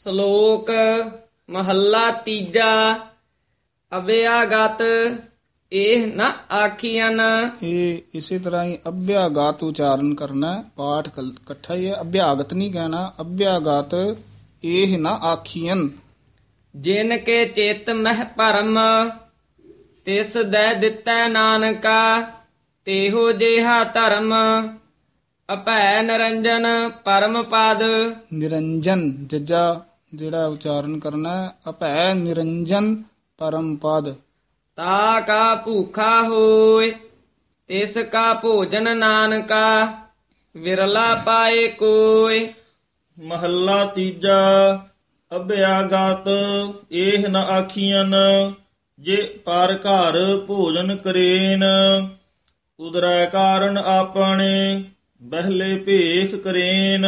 ਸ਼ਲੋਕ ਮਹੱਲਾ ਤੀਜਾ ਅਭਿਆਗਤ ਇਹ ਨਾ ਆਖੀਆਂ ਇਹ ਇਸੇ ਤਰ੍ਹਾਂ ਹੀ ਅਭਿਆਗਤ ਉਚਾਰਨ ਕਰਨਾ ਪਾਠ ਇਕੱਠਾ ਹੀ ਹੈ ਅਭਿਆਗਤ ਨਹੀਂ ਕਹਿਣਾ ਅਭਿਆਗਤ ਇਹ ਨਾ ਆਖੀਆਂ ਜਿਨ ਕੇ ਚੇਤ ਮਹਿ ਪਰਮ ਤਿਸ ਦੇ ਦਿੱਤਾ ਨਾਨਕਾ ਤੇਹੋ ਜਿਹਾ ਧਰਮ ਅਪੈ ਨਿਰੰਜਨ ਪਰਮ ਪਦ ਨਿਰੰਜਨ ਜਜਾ ਜਿਹੜਾ ਉਚਾਰਨ ਕਰਨਾ ਹੈ, ਅਪੈ ਨਿਰੰਜਨ ਪਰਮ ਪਦ ਤਾ ਕਾ ਭੂਖਾ ਹੋਏ ਤਿਸ ਕਾ ਭੋਜਨ ਨਾਨਕਾ ਵਿਰਲਾ ਪਾਏ ਕੋਇ ਮਹੱਲਾ ਤੀਜਾ ਅਭਿਆਗਤ ਇਹ ਨ ਆਖੀਆਂ ਜੇ ਪਰ ਘਰ ਭੋਜਨ ਕਰੇਨ ਉਦਰੈ ਕਾਰਨ ਆਪਣੇ ਬਹਿਲੇ ਭੇਖ ਕਰੇਨ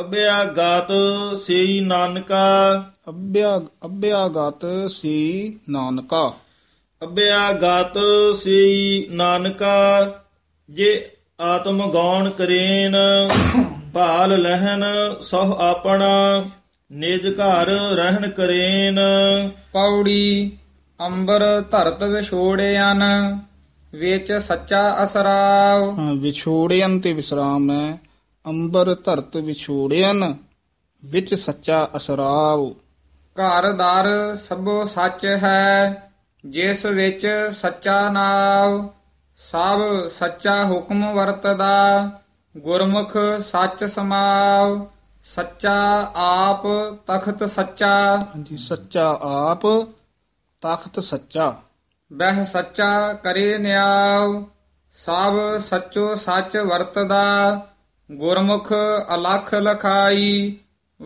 ਅਬਿਆ ਗਾਤ ਸਈ ਨਾਨਕਾ ਅਬਿਆ ਅਬਿਆ ਗਾਤ ਸਈ ਨਾਨਕਾ ਅਬਿਆ ਗਾਤ ਸਈ ਨਾਨਕਾ ਜੇ ਆਤਮ ਗਉਣ ਕਰੇਨ ਭਾਲ ਲਹਿਨ ਸਹ ਆਪਣਾ ਨਿਜ ਘਰ ਰਹਿਣ ਕਰੇਨ ਪੌੜੀ ਅੰਬਰ ਧਰਤ ਵਿਛੋੜਿਆਨ ਵਿੱਚ ਸੱਚਾ ਅਸਰਾਵ ਵਿਛੋੜਿਆਂ ਤੇ ਵਿਸਰਾਮ ਹੈ ਅੰਬਰ ਧਰਤ ਵਿਛੋੜਿਆਂ ਵਿੱਚ ਸੱਚਾ ਅਸਰਾਵ ਘਰ ਦਰ ਸਭੋ ਸੱਚ ਹੈ ਜਿਸ ਵਿੱਚ ਸੱਚਾ ਨਾਮ ਸਭ ਸੱਚਾ ਹੁਕਮ ਵਰਤਦਾ ਗੁਰਮੁਖ ਸੱਚ ਸਮਾਵ ਸੱਚਾ ਆਪ ਤਖਤ ਸੱਚਾ ਹਾਂਜੀ ਸੱਚਾ ਆਪ ਤਖਤ ਸੱਚਾ ਬਹਿ ਸੱਚਾ ਕਰੇ ਨਿਆਉ ਸਭ ਸੱਚੋ ਸੱਚ ਵਰਤਦਾ ਗੁਰਮੁਖ ਅਲਖ ਲਖਾਈ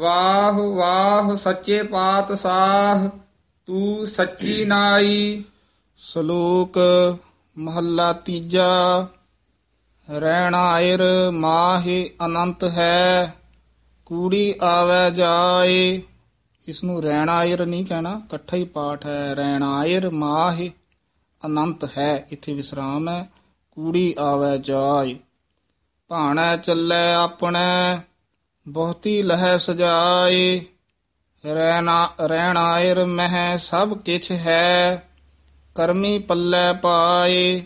ਵਾਹ ਵਾਹ ਸੱਚੇ ਪਾਤ ਸਾਹ ਤੂੰ ਸੱਚੀ ਨਾਈ ਸ਼ਲੋਕ ਮਹੱਲਾ ਤੀਜਾ ਰਹਿਣਾਇਰ ਮਾਹੇ ਅਨੰਤ ਹੈ ਕੂੜੀ ਆਵੇ ਜਾਏ ਇਸ ਨੂੰ ਰਹਿਣਾਇਰ ਨਹੀਂ ਕਹਿਣਾ ਇਕੱਠਾ ਹੀ ਪਾਠ ਹੈ ਰਹਿਣਾਇਰ ਮਾਹੇ ਅਨੰਤ ਹੈ ਇਥੇ ਵਿਸਰਾਮ ਹੈ ਕੂੜੀ ਆਵੇ ਜਾਏ ਭਾਣਾ ਚੱਲੇ ਆਪਣੇ ਬਹੁਤੀ ਲਹਿ ਸਜਾਏ ਰਹਿਣਾ ਰਹਿਣਾ ਇਰ ਮਹਿ ਸਭ ਕਿਛ ਹੈ ਕਰਮੀ ਪੱਲੇ ਪਾਏ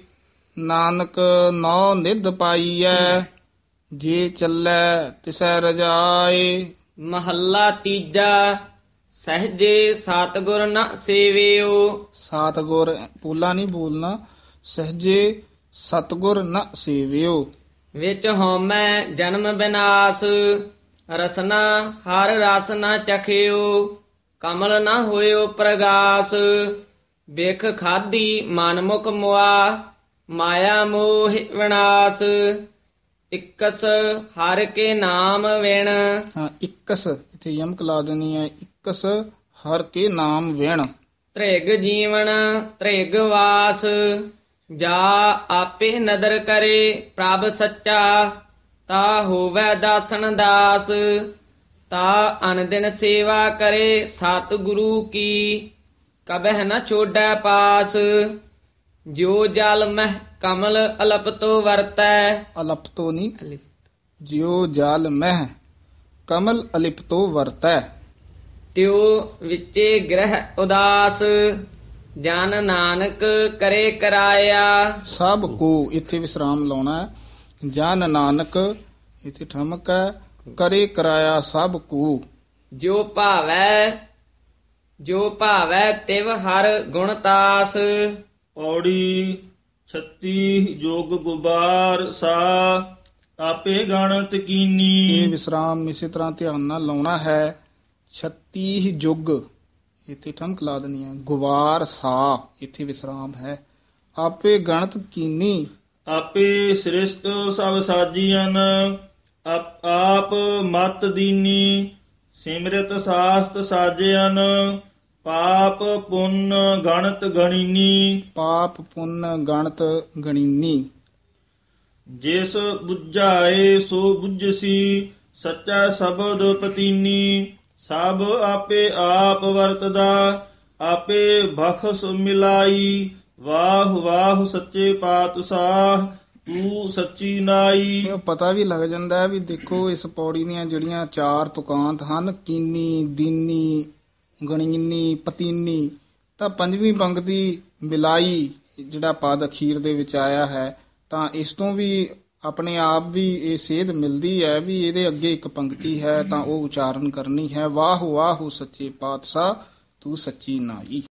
ਨਾਨਕ ਨੌ ਨਿਧ ਪਾਈਐ ਜੇ ਚੱਲੇ ਤਿਸੈ ਰਜਾਏ ਮਹੱਲਾ ਤੀਜਾ ਸਹਜੇ ਸਤਗੁਰ ਨਾ ਸੇਵਿਓ ਸਤਗੁਰ ਪੂਲਾ ਨਹੀਂ ਬੋਲਣਾ ਸਹਜੇ ਸਤਗੁਰ ਨਾ ਸੇਵਿਓ ਵਿੱਚ ਹਉਮੈ ਜਨਮ ਬਿਨਾਸ ਰਸਨਾ ਹਰ ਰਸ ਚਖਿਓ ਕਮਲ ਨਾ ਹੋਇਓ ਪ੍ਰਗਾਸ ਵੇਖ ਖਾਦੀ ਮਨਮੁਖ ਮੁਆ ਮਾਇਆ ਮੋਹ ਵਿਨਾਸ਼ ਇਕਸ ਹਰ ਕੇ ਨਾਮ ਵਿਣ ਹਾਂ ਇਕਸ ਇਥੇ ਯਮਕ ਲਾ ਦੇਣੀ ਹੈ ਕਸ ਹਰ ਕੇ ਨਾਮ ਵੇਣ ਤ੍ਰਿਗ ਜੀਵਨ ਤ੍ਰਿਗ ਵਾਸ ਜਾ ਆਪੇ ਨਦਰ ਕਰੇ ਪ੍ਰਭ ਸੱਚਾ ਤਾ ਹੋਵੇ ਦਾਸਨ ਦਾਸ ਤਾ ਅਨਦਿਨ ਸੇਵਾ ਕਰੇ ਸਤ ਗੁਰੂ ਕੀ ਕਬਹਿ ਨ ਛੋਡੈ ਪਾਸ ਜੋ ਜਲ ਮਹਿ ਕਮਲ ਅਲਪਤੋ ਵਰਤੈ ਅਲਪਤੋ ਨਹੀਂ ਜਿਉ ਜਲ ਮਹਿ ਕਮਲ ਅਲਪਤੋ ਵਰਤੈ ਤਿਉ ਵਿੱਚੇ ਗ੍ਰਹਿ ਉਦਾਸ ਜਨ ਨਾਨਕ ਕਰੇ ਕਰਾਇਆ ਸਭ ਕੋ ਇੱਥੇ ਵਿਸਰਾਮ ਲਾਉਣਾ ਹੈ ਜਨ ਨਾਨਕ ਇੱਥੇ ਠਮਕ ਹੈ ਕਰੇ ਕਰਾਇਆ ਸਭ ਕੋ ਜੋ ਭਾਵੈ ਜੋ ਭਾਵੈ ਤਿਵ ਹਰ ਗੁਣਤਾਸ ਔੜੀ 36 ਜੋਗ ਗੁਬਾਰ ਸਾ ਆਪੇ ਗਣਤ ਕੀਨੀ ਇਹ ਵਿਸਰਾਮ ਇਸੇ ਤਰ੍ਹਾਂ ਧਿਆਨ ਨਾਲ ਲਾਉਣਾ ਹੈ 36 ਜੁਗ ਇੱਥੇ ਠੰਕ ਲਾ ਦਨੀ ਹੈ ਗੁਵਾਰ ਸਾ ਇੱਥੇ ਵਿਸਰਾਮ ਹੈ ਆਪੇ ਗਣਤ ਕੀਨੀ ਆਪੇ ਸ੍ਰਿਸ਼ਟ ਸਭ ਸਾਜੀਆਂ ਆਪ ਮਤ ਦੀਨੀ ਸਿਮਰਤ ਸਾਸਤ ਸਾਜਿਆਂ ਪਾਪ ਪੁੰਨ ਗਣਤ ਗਣੀਨੀ ਪਾਪ ਪੁੰਨ ਗਣਤ ਗਣੀਨੀ ਜਿਸ ਬੁੱਝਾਏ ਸੋ ਬੁੱਝਸੀ ਸੱਚਾ ਸ਼ਬਦ ਪਤੀਨੀ ਸਭ ਆਪੇ ਆਪ ਵਰਤਦਾ ਆਪੇ ਬਖਸ ਮਿਲਾਈ ਵਾਹ ਵਾਹ ਸੱਚੇ ਪਾਤਸ਼ਾਹ ਤੂੰ ਸੱਚੀ ਨਾਈ ਇਹ ਪਤਾ ਵੀ ਲੱਗ ਜਾਂਦਾ ਹੈ ਵੀ ਦੇਖੋ ਇਸ ਪੌੜੀ ਦੀਆਂ ਜਿਹੜੀਆਂ ਚਾਰ ਤੁਕਾਂਤ ਹਨ ਕੀਨੀ ਦੀਨੀ ਗਣਿੰਨੀ ਪਤੀਨੀ ਤਾਂ ਪੰਜਵੀਂ ਪੰਕਤੀ ਮਿਲਾਈ ਜਿਹੜਾ ਪਦ ਅਖੀਰ ਦੇ ਵਿੱਚ ਆਇਆ ਹੈ ਤਾਂ ਇਸ ਤੋਂ ਵੀ ਆਪਣੇ ਆਪ ਵੀ ਇਹ ਸੇਧ ਮਿਲਦੀ ਹੈ ਵੀ ਇਹਦੇ ਅੱਗੇ ਇੱਕ ਪੰਕਤੀ ਹੈ ਤਾਂ ਉਹ ਉਚਾਰਨ ਕਰਨੀ ਹੈ ਵਾਹ ਵਾਹ ਸੱਚੇ ਪਾਤਸ਼ਾਹ ਤੂੰ ਸੱਚੀ ਨਾਈ